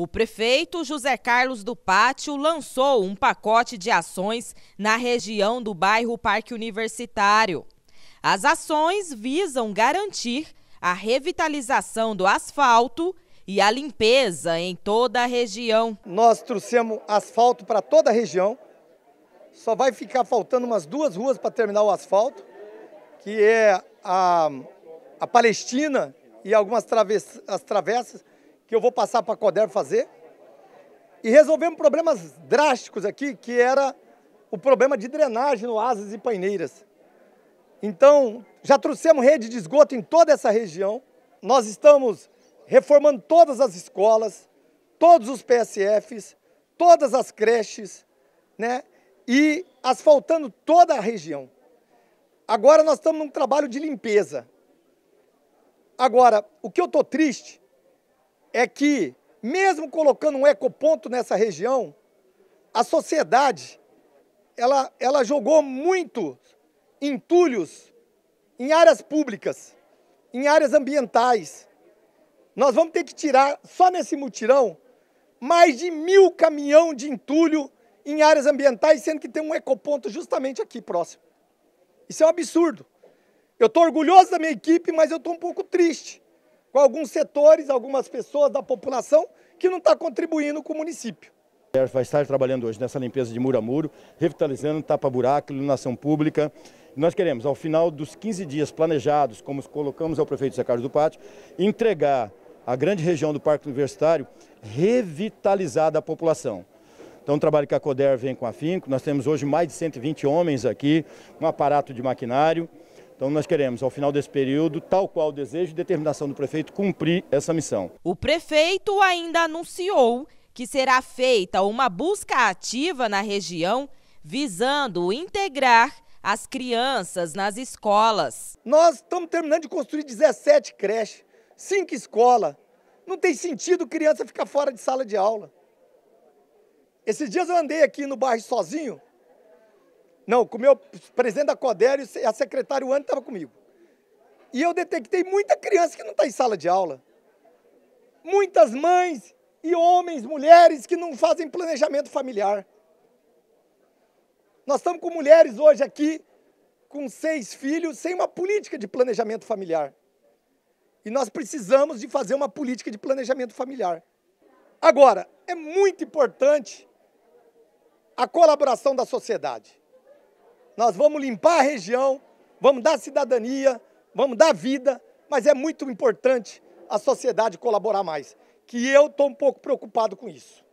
O prefeito José Carlos do Pátio lançou um pacote de ações na região do bairro Parque Universitário. As ações visam garantir a revitalização do asfalto e a limpeza em toda a região. Nós trouxemos asfalto para toda a região. Só vai ficar faltando umas duas ruas para terminar o asfalto, que é a, a Palestina e algumas travessas, as travessas que eu vou passar para a CODER fazer. E resolvemos problemas drásticos aqui, que era o problema de drenagem no Asas e Paineiras. Então, já trouxemos rede de esgoto em toda essa região. Nós estamos reformando todas as escolas, todos os PSFs, todas as creches, né? E asfaltando toda a região. Agora nós estamos num trabalho de limpeza. Agora, o que eu estou triste é que, mesmo colocando um ecoponto nessa região, a sociedade ela, ela jogou muito entulhos em áreas públicas, em áreas ambientais. Nós vamos ter que tirar, só nesse mutirão, mais de mil caminhão de entulho em áreas ambientais, sendo que tem um ecoponto justamente aqui próximo. Isso é um absurdo. Eu estou orgulhoso da minha equipe, mas eu estou um pouco triste com alguns setores, algumas pessoas da população que não está contribuindo com o município. Vai estar trabalhando hoje nessa limpeza de muro a muro, revitalizando tapa-buraco, iluminação pública. Nós queremos, ao final dos 15 dias planejados, como colocamos ao prefeito Zé Carlos do Pátio, entregar a grande região do Parque Universitário revitalizada à população. Então, o trabalho que a CODER vem com afinco, nós temos hoje mais de 120 homens aqui, um aparato de maquinário. Então nós queremos, ao final desse período, tal qual o desejo e determinação do prefeito, cumprir essa missão. O prefeito ainda anunciou que será feita uma busca ativa na região visando integrar as crianças nas escolas. Nós estamos terminando de construir 17 creches, 5 escolas. Não tem sentido criança ficar fora de sala de aula. Esses dias eu andei aqui no bairro sozinho, não, com o meu presidente da CODER e a secretária Ana estava comigo. E eu detectei muita criança que não está em sala de aula. Muitas mães e homens, mulheres que não fazem planejamento familiar. Nós estamos com mulheres hoje aqui com seis filhos sem uma política de planejamento familiar. E nós precisamos de fazer uma política de planejamento familiar. Agora, é muito importante a colaboração da sociedade. Nós vamos limpar a região, vamos dar cidadania, vamos dar vida, mas é muito importante a sociedade colaborar mais. Que eu estou um pouco preocupado com isso.